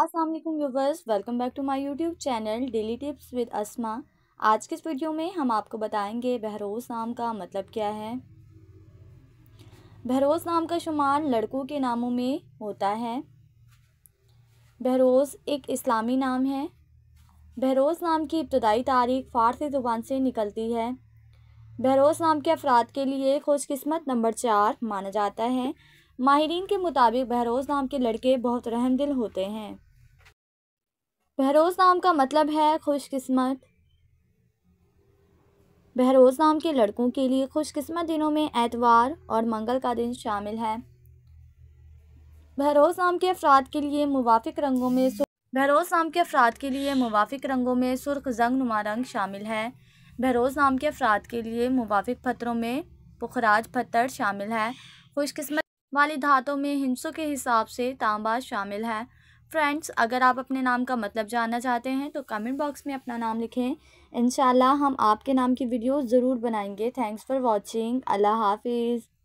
السلام علیکم viewers welcome back to my YouTube channel daily tips with Asma آج کے اس ویڈیو میں ہم آپ کو بتائیں گے بہروز نام کا مطلب کیا ہے بہروز نام کا شمار لڑکوں کے ناموں میں ہوتا ہے بہروز ایک اسلامی نام ہے بہروز نام کی ابتدائی تاریخ فارسی زبان سے نکلتی ہے بہروز نام کے افراد کے لیے خوش قسمت نمبر چار مانا جاتا ہے ماہرین کے مطابق بہروز نام کے لڑکے بہت رحم دل ہوتے ہیں بہروز نام کا مطلب ہے خوش قسمت بہروز نام کے لڑکوں کے لیے خوش قسمت دنوں میں اتوار اور منگل کا دن شامل ہے بہروز نام کے افراد کے لیے موافق رنگوں میں بہروز نام کے افراد کے لیے موافق رنگوں میں سرخ زنگ نما رنگ شامل ہے بہروز نام کے افراد کے لیے موافق پتھروں میں پخراج پتھر شامل ہے خوش قسمت والی دھاتوں میں ہندسوں کے حساب سے تانبا شامل ہے فرینڈز اگر آپ اپنے نام کا مطلب جاننا چاہتے ہیں تو کمنٹ باکس میں اپنا نام لکھیں انشاءاللہ ہم آپ کے نام کی ویڈیو ضرور بنائیں گے تھینکس فار واچنگ اللہ حافظ